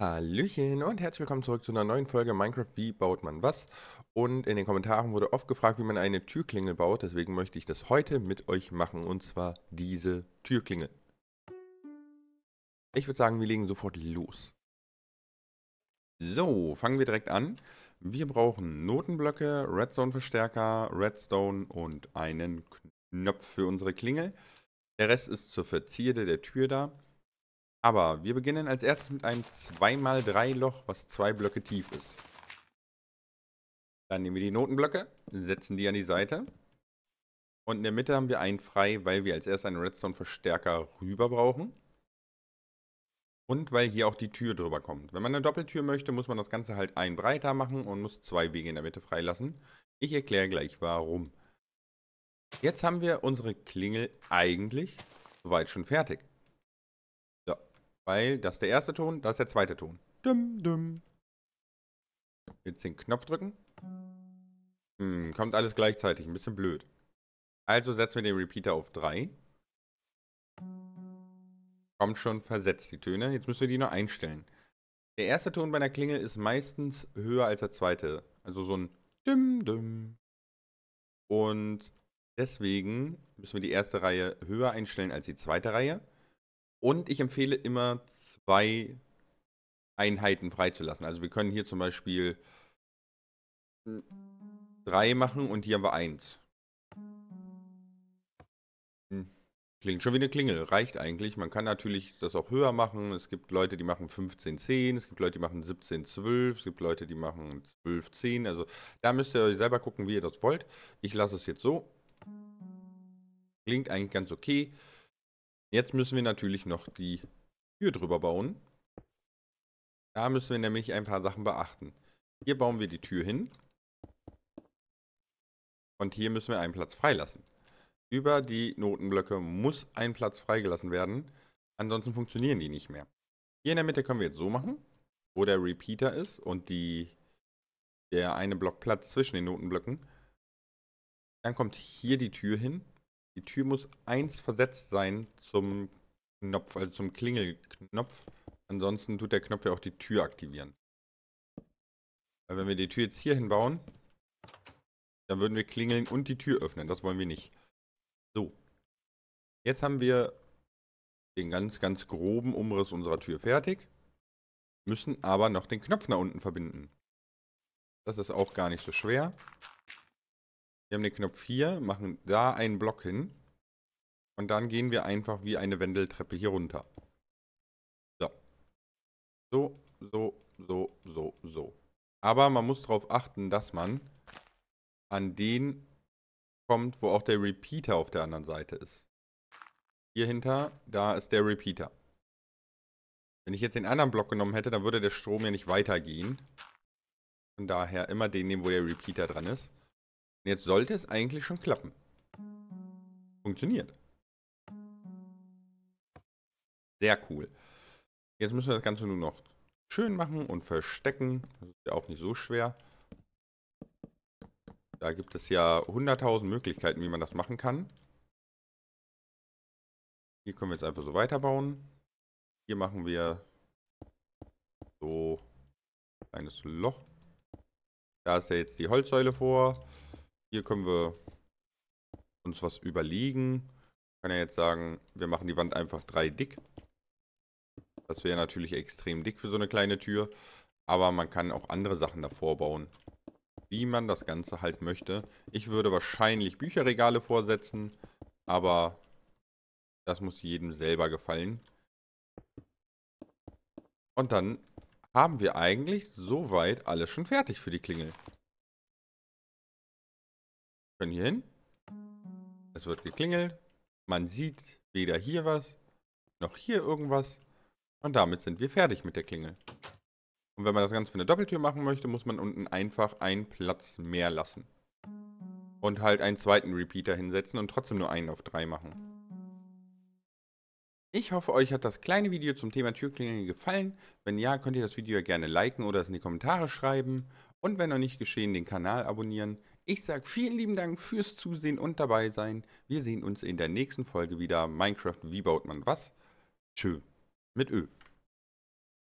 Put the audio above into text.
Hallöchen und herzlich willkommen zurück zu einer neuen Folge Minecraft, wie baut man was? Und in den Kommentaren wurde oft gefragt, wie man eine Türklingel baut, deswegen möchte ich das heute mit euch machen und zwar diese Türklingel. Ich würde sagen, wir legen sofort los. So, fangen wir direkt an. Wir brauchen Notenblöcke, Redstone-Verstärker, Redstone und einen Knopf für unsere Klingel. Der Rest ist zur Verzierde der Tür da. Aber wir beginnen als erstes mit einem 2x3 Loch, was zwei Blöcke tief ist. Dann nehmen wir die Notenblöcke, setzen die an die Seite. Und in der Mitte haben wir einen frei, weil wir als erstes einen Redstone-Verstärker rüber brauchen. Und weil hier auch die Tür drüber kommt. Wenn man eine Doppeltür möchte, muss man das Ganze halt einen breiter machen und muss zwei Wege in der Mitte freilassen. Ich erkläre gleich warum. Jetzt haben wir unsere Klingel eigentlich soweit schon fertig. Weil das ist der erste Ton, das ist der zweite Ton. Dum, dum. Jetzt den Knopf drücken. Hm, kommt alles gleichzeitig. Ein bisschen blöd. Also setzen wir den Repeater auf 3. Kommt schon versetzt die Töne. Jetzt müssen wir die nur einstellen. Der erste Ton bei einer Klingel ist meistens höher als der zweite. Also so ein Dim Dim. Und deswegen müssen wir die erste Reihe höher einstellen als die zweite Reihe. Und ich empfehle immer zwei Einheiten freizulassen. Also wir können hier zum Beispiel drei machen und hier haben wir eins. Hm, klingt schon wie eine Klingel, reicht eigentlich. Man kann natürlich das auch höher machen. Es gibt Leute, die machen 15, 10, es gibt Leute, die machen 17, 12, es gibt Leute, die machen 12, 10. Also da müsst ihr euch selber gucken, wie ihr das wollt. Ich lasse es jetzt so. Klingt eigentlich ganz okay. Jetzt müssen wir natürlich noch die Tür drüber bauen. Da müssen wir nämlich ein paar Sachen beachten. Hier bauen wir die Tür hin. Und hier müssen wir einen Platz freilassen. Über die Notenblöcke muss ein Platz freigelassen werden. Ansonsten funktionieren die nicht mehr. Hier in der Mitte können wir jetzt so machen, wo der Repeater ist und die, der eine Block Platz zwischen den Notenblöcken. Dann kommt hier die Tür hin die Tür muss eins versetzt sein zum Knopf, also zum Klingelknopf. Ansonsten tut der Knopf ja auch die Tür aktivieren. Weil wenn wir die Tür jetzt hier hinbauen, dann würden wir klingeln und die Tür öffnen. Das wollen wir nicht. So. Jetzt haben wir den ganz, ganz groben Umriss unserer Tür fertig. Müssen aber noch den Knopf nach unten verbinden. Das ist auch gar nicht so schwer. Wir haben den Knopf hier, machen da einen Block hin. Und dann gehen wir einfach wie eine Wendeltreppe hier runter. So. So, so, so, so, so. Aber man muss darauf achten, dass man an den kommt, wo auch der Repeater auf der anderen Seite ist. Hier hinter, da ist der Repeater. Wenn ich jetzt den anderen Block genommen hätte, dann würde der Strom ja nicht weitergehen. Von daher immer den nehmen, wo der Repeater dran ist. Jetzt sollte es eigentlich schon klappen. Funktioniert. Sehr cool. Jetzt müssen wir das Ganze nur noch schön machen und verstecken. Das ist ja auch nicht so schwer. Da gibt es ja 100.000 Möglichkeiten, wie man das machen kann. Hier können wir jetzt einfach so weiterbauen. Hier machen wir so ein kleines Loch. Da ist ja jetzt die Holzsäule vor. Hier können wir uns was überlegen. Ich kann ja jetzt sagen, wir machen die Wand einfach drei dick. Das wäre natürlich extrem dick für so eine kleine Tür. Aber man kann auch andere Sachen davor bauen. Wie man das Ganze halt möchte. Ich würde wahrscheinlich Bücherregale vorsetzen. Aber das muss jedem selber gefallen. Und dann haben wir eigentlich soweit alles schon fertig für die Klingel können hier hin. Es wird geklingelt. Man sieht weder hier was, noch hier irgendwas. Und damit sind wir fertig mit der Klingel. Und wenn man das Ganze für eine Doppeltür machen möchte, muss man unten einfach einen Platz mehr lassen. Und halt einen zweiten Repeater hinsetzen und trotzdem nur einen auf drei machen. Ich hoffe, euch hat das kleine Video zum Thema Türklingeln gefallen. Wenn ja, könnt ihr das Video gerne liken oder es in die Kommentare schreiben. Und wenn noch nicht geschehen, den Kanal abonnieren. Ich sage vielen lieben Dank fürs Zusehen und dabei sein. Wir sehen uns in der nächsten Folge wieder. Minecraft, wie baut man was? Tschö. Mit Ö.